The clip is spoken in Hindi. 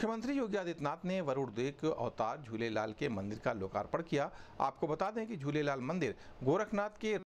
मुख्यमंत्री योगी आदित्यनाथ ने वरुण देव के अवतार झूलेलाल के मंदिर का लोकार्पण किया आपको बता दें कि झूलेलाल मंदिर गोरखनाथ के